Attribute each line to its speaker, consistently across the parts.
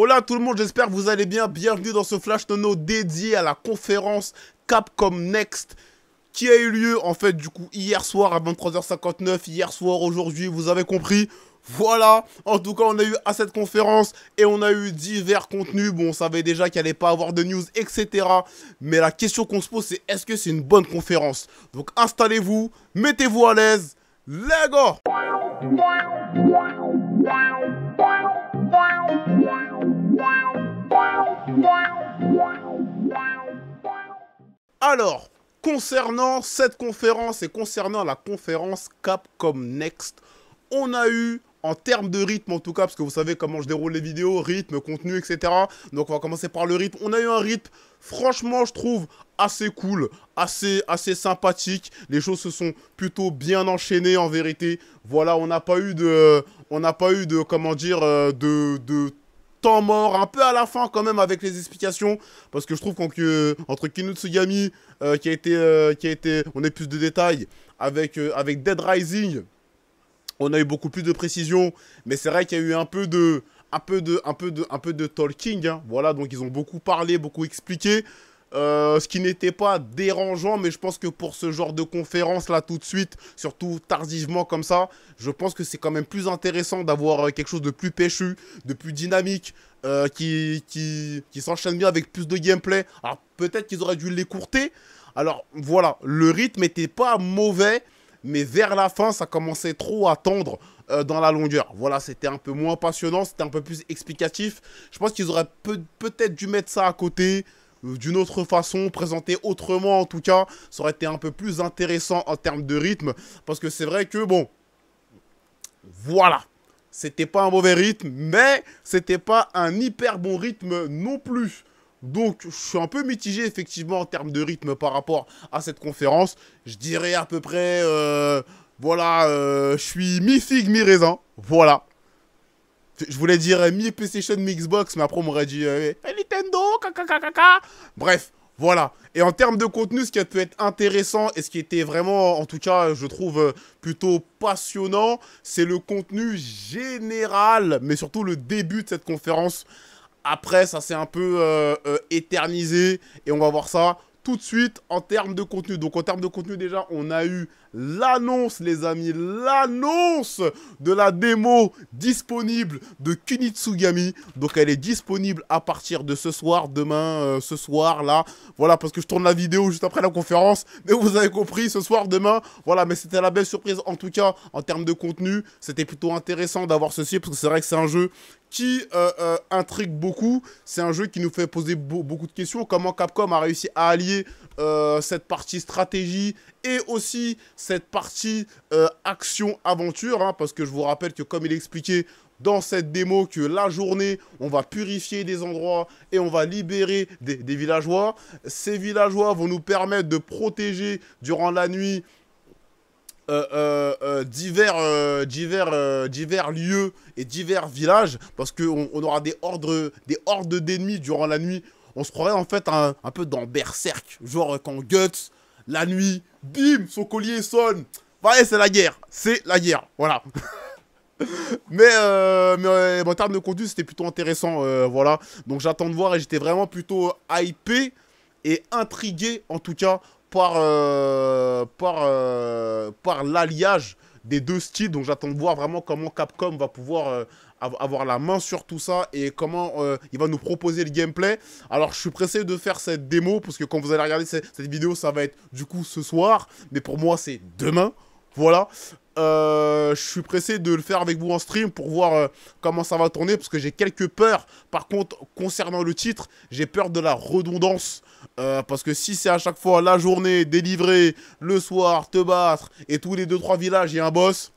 Speaker 1: Hola tout le monde, j'espère que vous allez bien. Bienvenue dans ce flash nono dédié à la conférence Capcom Next qui a eu lieu en fait du coup hier soir à 23h59, hier soir aujourd'hui, vous avez compris. Voilà, en tout cas on a eu à cette conférence et on a eu divers contenus, bon on savait déjà qu'il allait pas avoir de news, etc. Mais la question qu'on se pose c'est est-ce que c'est une bonne conférence Donc installez-vous, mettez-vous à l'aise, let's Alors, concernant cette conférence et concernant la conférence Capcom Next, on a eu en termes de rythme en tout cas, parce que vous savez comment je déroule les vidéos, rythme, contenu, etc. Donc on va commencer par le rythme. On a eu un rythme, franchement je trouve, assez cool, assez, assez sympathique. Les choses se sont plutôt bien enchaînées en vérité. Voilà, on n'a pas eu de... On n'a pas eu de, comment dire, euh, de, de temps mort, un peu à la fin quand même avec les explications, parce que je trouve qu'entre entre Kinutsugami, euh, qui, a été, euh, qui a été, on a eu plus de détails, avec, euh, avec Dead Rising, on a eu beaucoup plus de précision, mais c'est vrai qu'il y a eu un peu de, un peu de, un peu de, un peu de talking, hein. voilà, donc ils ont beaucoup parlé, beaucoup expliqué, euh, ce qui n'était pas dérangeant, mais je pense que pour ce genre de conférence là tout de suite, surtout tardivement comme ça, je pense que c'est quand même plus intéressant d'avoir euh, quelque chose de plus péchu, de plus dynamique, euh, qui, qui, s'enchaîne bien avec plus de gameplay. Alors peut-être qu'ils auraient dû l'écourter. Alors voilà, le rythme n'était pas mauvais, mais vers la fin, ça commençait trop à tendre. dans la longueur. Voilà, c'était un peu moins passionnant, c'était un peu plus explicatif. Je pense qu'ils auraient peut-être dû mettre ça à côté, euh, d'une autre façon, présenté autrement en tout cas, ça aurait été un peu plus intéressant en termes de rythme, parce que c'est vrai que bon, voilà, c'était pas un mauvais rythme, mais c'était pas un hyper bon rythme non plus. Donc, je suis un peu mitigé, effectivement, en termes de rythme par rapport à cette conférence. Je dirais à peu près, euh, voilà, euh, je suis mi-figue, mi-raisin. Voilà. Je voulais dire mi-PlayStation, mi-Xbox, mais après, on m'aurait dit, eh, Bref, voilà. Et en termes de contenu, ce qui a pu être intéressant et ce qui était vraiment, en tout cas, je trouve plutôt passionnant, c'est le contenu général, mais surtout le début de cette conférence. Après, ça s'est un peu euh, euh, éternisé et on va voir ça tout de suite en termes de contenu. Donc en termes de contenu déjà, on a eu l'annonce les amis, l'annonce de la démo disponible de Kunitsugami. Donc elle est disponible à partir de ce soir, demain, euh, ce soir là. Voilà parce que je tourne la vidéo juste après la conférence. Mais vous avez compris, ce soir, demain. Voilà, mais c'était la belle surprise en tout cas en termes de contenu. C'était plutôt intéressant d'avoir ceci parce que c'est vrai que c'est un jeu qui euh, euh, intrigue beaucoup. C'est un jeu qui nous fait poser beaucoup de questions. Comment Capcom a réussi à allier euh, cette partie stratégie et aussi cette partie action-aventure. Hein, parce que je vous rappelle que comme il expliquait dans cette démo, que la journée, on va purifier des endroits et on va libérer des, des villageois. Ces villageois vont nous permettre de protéger durant la nuit euh, euh, euh, divers, divers, divers lieux et divers villages, parce qu'on aura des hordes des hordes d'ennemis durant la nuit. On se croirait en fait un, peu dans Berserk, genre quand Guts, la nuit, bim, son collier sonne. ouais c'est la guerre, c'est la guerre, voilà. mais, euh, mais en termes de conduite, c'était plutôt intéressant. voilà. Donc j'attends de voir et j'étais vraiment plutôt hypé et intrigué en tout cas par, euh, par, euh, par l'alliage des deux styles. Donc j'attends de voir vraiment comment Capcom va pouvoir euh, avoir la main sur tout ça et comment il va nous proposer le gameplay. Alors je suis pressé de faire cette démo parce que quand vous allez regarder cette, cette vidéo, ça va être du coup ce soir. Mais pour moi, c'est demain. Voilà. Euh, je suis pressé de le faire avec vous en stream pour voir euh, comment ça va tourner parce que j'ai quelques peurs. Par contre, concernant le titre, j'ai peur de la redondance. Euh, parce que si c'est à chaque fois la journée, délivrer, le soir, te battre, et tous les 2-3 villages, il y a un boss.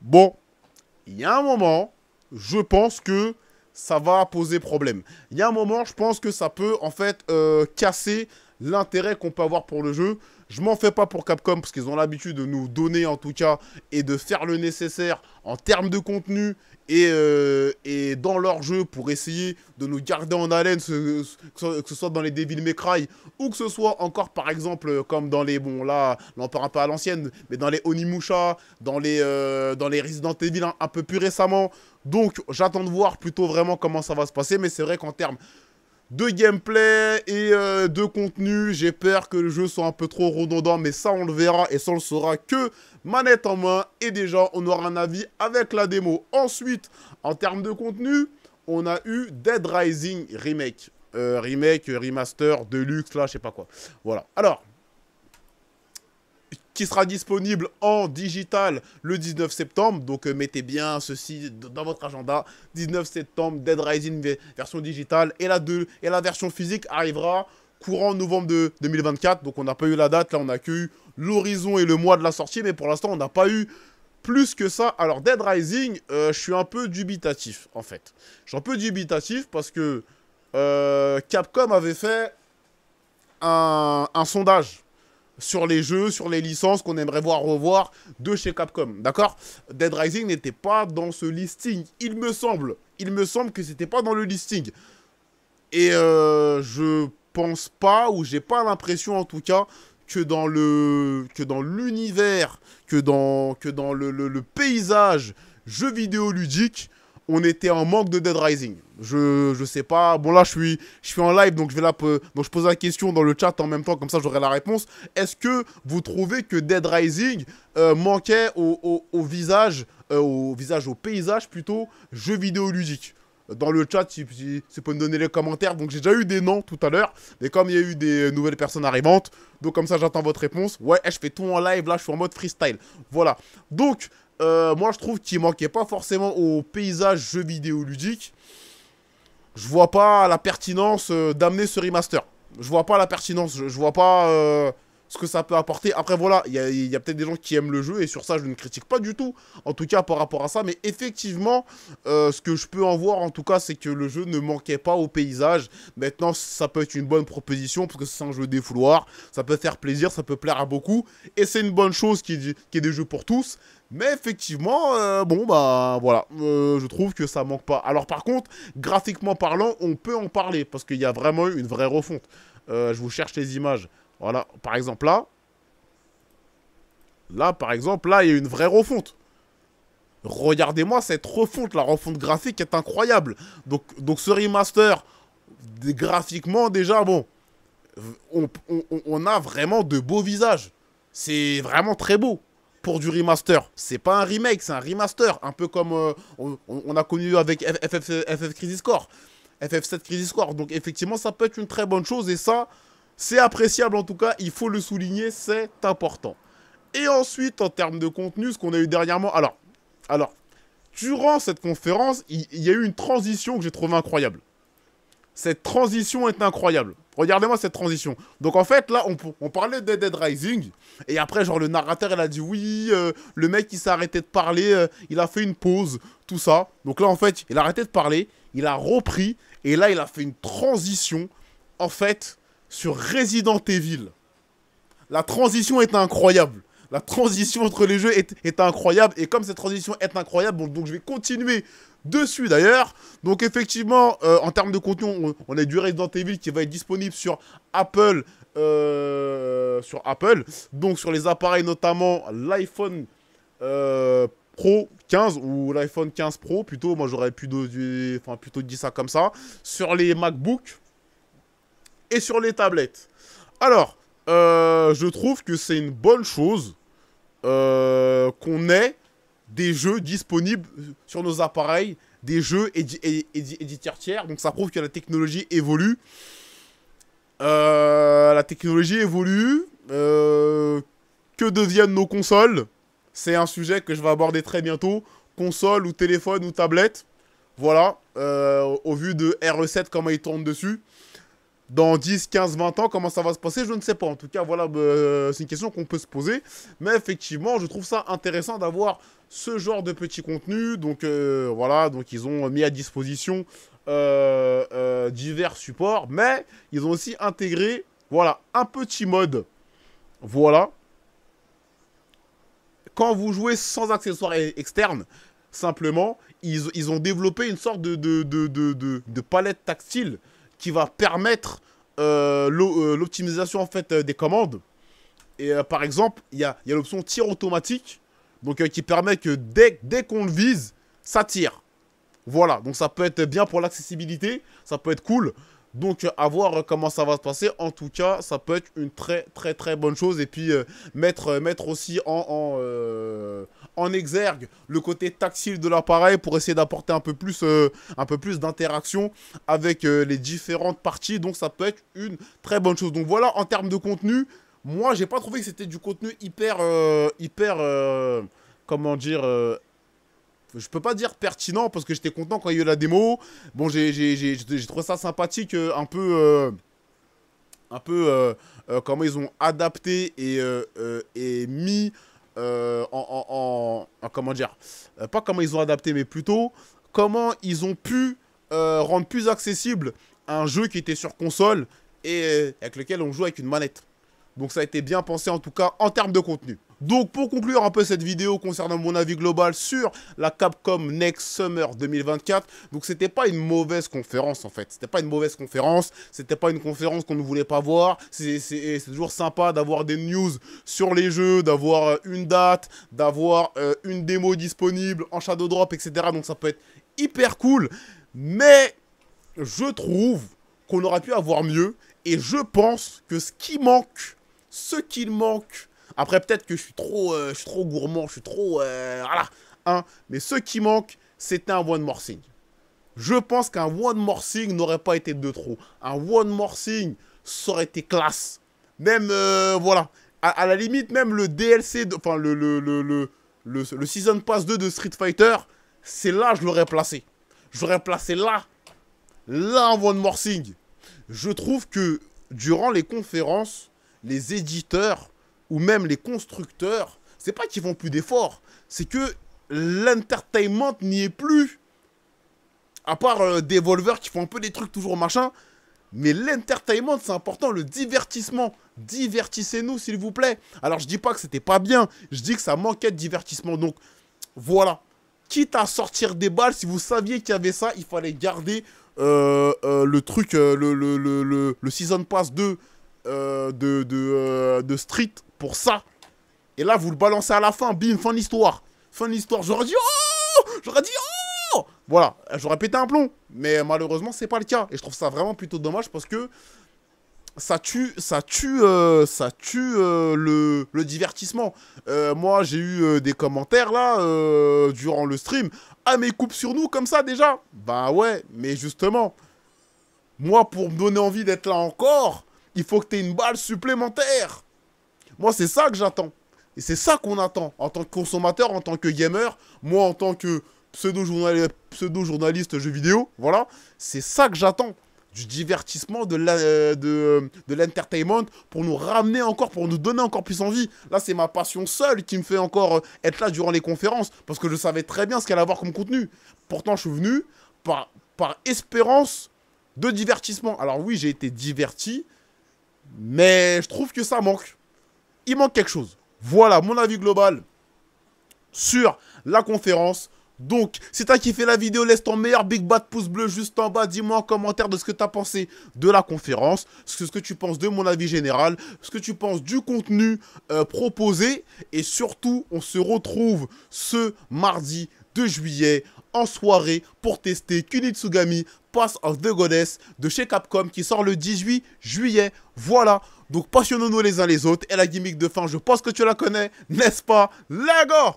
Speaker 1: Bon, il y a un moment, je pense que ça va poser problème. Il y a un moment, je pense que ça peut en fait casser l'intérêt qu'on peut avoir pour le jeu. Je m'en fais pas pour Capcom parce qu'ils ont l'habitude de nous donner en tout cas et de faire le nécessaire en termes de contenu et, euh, et dans leur jeu pour essayer de nous garder en haleine, que ce soit dans les Devil May Cry ou que ce soit encore par exemple euh, comme dans les, bon là, on parle un à l'ancienne, mais dans les Onimusha, dans les, euh, dans les Resident Evil un peu plus récemment. Donc j'attends de voir plutôt vraiment comment ça va se passer, mais c'est vrai qu'en termes de gameplay et euh, de contenu. J'ai peur que le jeu soit un peu trop redondant, mais ça on le verra et ça on le saura que manette en main. Et déjà, on aura un avis avec la démo. Ensuite, en termes de contenu, on a eu Dead Rising Remake. Euh, remake, remaster, deluxe, là, je sais pas quoi. Voilà. Alors, qui sera disponible en digital le 19 septembre. Donc euh, mettez bien ceci dans votre agenda. 19 septembre, Dead Rising version digitale. Et la, et la version physique arrivera courant novembre 2024. Donc on n'a pas eu la date, là on a que l'horizon et le mois de la sortie. Mais pour l'instant on n'a pas eu plus que ça. Alors Dead Rising, euh, je suis un peu dubitatif en fait. Je suis un peu dubitatif parce que euh, Capcom avait fait un sondage sur les jeux, sur les licences qu'on aimerait voir revoir de chez Capcom, d'accord Dead Rising n'était pas dans ce listing, il me semble. Il me semble que c'était pas dans le listing. Et euh, je pense pas, ou j'ai pas l'impression en tout cas, que dans le que dans l'univers, que dans dans le, le, le paysage jeu vidéo ludique, on était en manque de Dead Rising. Je, je sais pas. Bon, là, je suis, je suis en live, donc je vais là. Euh, donc, je pose la question dans le chat en même temps, comme ça, j'aurai la réponse. Est-ce que vous trouvez que Dead Rising euh, manquait au, visage, euh, au visage, au paysage plutôt, jeu vidéo ludique dans le chat, si, si, si vous me donner les commentaires. Donc j'ai déjà eu des noms tout à l'heure, mais comme il y a eu des nouvelles personnes arrivantes, donc comme ça j'attends votre réponse. Ouais, eh, je fais tout en live, là je suis en mode freestyle. Voilà. Donc euh, moi je trouve qu'il manquait pas forcément au paysage jeu vidéo ludique. Je vois pas la pertinence euh, d'amener ce remaster. Je vois pas la pertinence, je vois pas... Euh, ce que ça peut apporter. Après, voilà, il y a, peut-être des gens qui aiment le jeu et sur ça, je ne critique pas du tout, en tout cas par rapport à ça. Mais effectivement, euh, ce que je peux en voir, en tout cas, c'est que le jeu ne manquait pas au paysage. Maintenant, ça peut être une bonne proposition parce que c'est un jeu défouloir, ça peut faire plaisir, ça peut plaire à beaucoup et c'est une bonne chose qu'il y, ait des jeux pour tous. Mais effectivement, euh, bon bah voilà, euh, je trouve que ça manque pas. Alors par contre, graphiquement parlant, on peut en parler parce qu'il y a vraiment eu une vraie refonte. je vous cherche les images. Voilà, par exemple là. Là, par exemple, là, il y a une vraie refonte. Regardez-moi cette refonte, la refonte graphique est incroyable. Donc, donc ce remaster, graphiquement déjà, bon, on, a vraiment de beaux visages. C'est vraiment très beau pour du remaster. C'est pas un remake, c'est un remaster. Un peu comme euh, on, a connu avec FF, FF Crisis Core. FF7 Crisis Core. Donc effectivement, ça peut être une très bonne chose et ça, c'est appréciable en tout cas, il faut le souligner, c'est important. Et ensuite, en termes de contenu, ce qu'on a eu dernièrement... Alors, alors durant cette conférence, il, y a eu une transition que j'ai trouvée incroyable. Cette transition est incroyable. Regardez-moi cette transition. Donc en fait, là, on, parlait de Dead Rising. Et après, genre, le narrateur, il a dit oui, euh, le mec, il s'est arrêté de parler, euh, il a fait une pause, tout ça. Donc là, en fait, il a arrêté de parler, il a repris. Et là, il a fait une transition. En fait, sur Resident Evil. La transition est incroyable. La transition entre les jeux est, incroyable. Et comme cette transition est incroyable, donc, je vais continuer dessus d'ailleurs. Donc effectivement, euh, en termes de contenu, on, a du Resident Evil qui va être disponible sur Apple. Euh, sur Apple. Donc sur les appareils notamment l'iPhone euh, Pro 15 ou l'iPhone 15 Pro plutôt. Moi j'aurais pu enfin, plutôt dit ça comme ça. Sur les MacBooks et sur les tablettes. Alors, euh, je trouve que c'est une bonne chose euh, qu'on ait des jeux disponibles sur nos appareils, des jeux éditeurs tiers. Donc ça prouve que la technologie évolue. Euh, la technologie évolue. que deviennent nos consoles C'est un sujet que je vais aborder très bientôt. Console ou téléphone ou tablette. Voilà. au vu de r 7 comment ils tournent dessus dans 10, 15, 20 ans, comment ça va se passer, je ne sais pas. En tout cas, voilà, euh, c'est une question qu'on peut se poser. Mais effectivement, je trouve ça intéressant d'avoir ce genre de petit contenu. Donc euh, voilà, donc ils ont mis à disposition euh, divers supports, mais ils ont aussi intégré, voilà, un petit mode. Voilà. Quand vous jouez sans accessoires externes, simplement, ils, ont développé une sorte de, de, de, de palette tactile va permettre euh, euh, l'optimisation en fait euh, des commandes. Et par exemple, il y a, l'option tir automatique, donc qui permet que dès, dès qu'on le vise, ça tire. Voilà, donc ça peut être bien pour l'accessibilité, ça peut être cool. Donc, à voir comment ça va se passer. En tout cas, ça peut être une très, très, très bonne chose. Et puis, euh, mettre, euh, mettre aussi en, euh, en, exergue le côté tactile de l'appareil pour essayer d'apporter un peu plus, un peu plus d'interaction avec les différentes parties. Donc, ça peut être une très bonne chose. Donc, voilà, en termes de contenu, moi, j'ai pas trouvé que c'était du contenu hyper, hyper, comment dire je peux pas dire pertinent parce que j'étais content quand il y a eu la démo. Bon, j'ai trouvé ça sympathique, euh, un peu. Euh, un peu. Euh, comment ils ont adapté et, mis. En, en, Comment dire Pas comment ils ont adapté, mais plutôt comment ils ont pu rendre plus accessible un jeu qui était sur console et avec lequel on joue avec une manette. Donc ça a été bien pensé en tout cas en termes de contenu. Donc pour conclure un peu cette vidéo concernant mon avis global sur la Capcom Next Summer 2024, donc c'était pas une mauvaise conférence en fait, c'était pas une mauvaise conférence, c'était pas une conférence qu'on ne voulait pas voir, c'est toujours sympa d'avoir des news sur les jeux, d'avoir euh, une date, d'avoir euh, une démo disponible en Shadow Drop, etc. Donc ça peut être hyper cool, mais je trouve qu'on aurait pu avoir mieux et je pense que ce qui manque ce qu'il manque. Après, peut-être que je suis trop, euh, je suis trop gourmand, je suis trop... Euh, voilà, hein. mais ce qui manque, c'était un one more thing. Je pense qu'un one more thing n'aurait pas été de trop. Un one thing, ça aurait été classe. Même, euh, voilà, à, la limite, même le DLC, enfin, le, le, le, le, le Season Pass 2 de Street Fighter, c'est là je l'aurais placé. j'aurais placé là. Là, un one thing. Je trouve que, durant les conférences, les éditeurs ou même les constructeurs, c'est pas qu'ils font plus d'efforts, c'est que l'entertainment n'y est plus. À part euh, des volvers qui font un peu des trucs toujours machin, mais l'entertainment, c'est important, le divertissement. Divertissez-nous, s'il vous plaît. Alors, je dis pas que c'était pas bien, je dis que ça manquait de divertissement. Donc, voilà. Quitte à sortir des balles, si vous saviez qu'il y avait ça, il fallait garder euh, euh, le truc, le, le, le, le, Season Pass 2 euh, de, euh, de, street pour ça. Et là, vous le balancez à la fin, bim, fin d'histoire. Fin d'histoire. J'aurais dit oh J'aurais dit oh Voilà, j'aurais pété un plomb. Mais malheureusement, c'est pas le cas. Et je trouve ça vraiment plutôt dommage parce que ça tue, ça tue, euh, ça tue le, divertissement. moi, j'ai eu des commentaires là durant le stream. Ah, mais coupe sur nous comme ça déjà Bah ouais, mais justement, moi pour me donner envie d'être là encore, il faut que tu aies une balle supplémentaire. Moi, c'est ça que j'attends. Et c'est ça qu'on attend en tant que consommateur, en tant que gamer, moi en tant que pseudo-journaliste pseudo jeu vidéo. Voilà, c'est ça que j'attends. Du divertissement, euh, euh, de l'entertainment pour nous ramener encore, pour nous donner encore plus envie. Là, c'est ma passion seule qui me fait encore euh, être là durant les conférences parce que je savais très bien ce qu'elle allait avoir comme contenu. Pourtant, je suis venu par, par espérance de divertissement. Alors, oui, j'ai été diverti, mais je trouve que ça manque. Il manque quelque chose. Voilà mon avis global sur la conférence. Donc, si as kiffé la vidéo, laisse ton meilleur big bad pouce bleu juste en bas. Dis-moi en commentaire de ce que t'as pensé de la conférence, ce que tu penses de mon avis général, ce que tu penses du contenu euh, proposé. Et surtout, on se retrouve ce mardi de juillet en soirée pour tester Kunitsugami Pass of the Goddess de chez Capcom qui sort le 18 juillet. Voilà, donc passionnons-nous les uns les autres. Et la gimmick de fin, je pense que tu la connais, n'est-ce pas Lego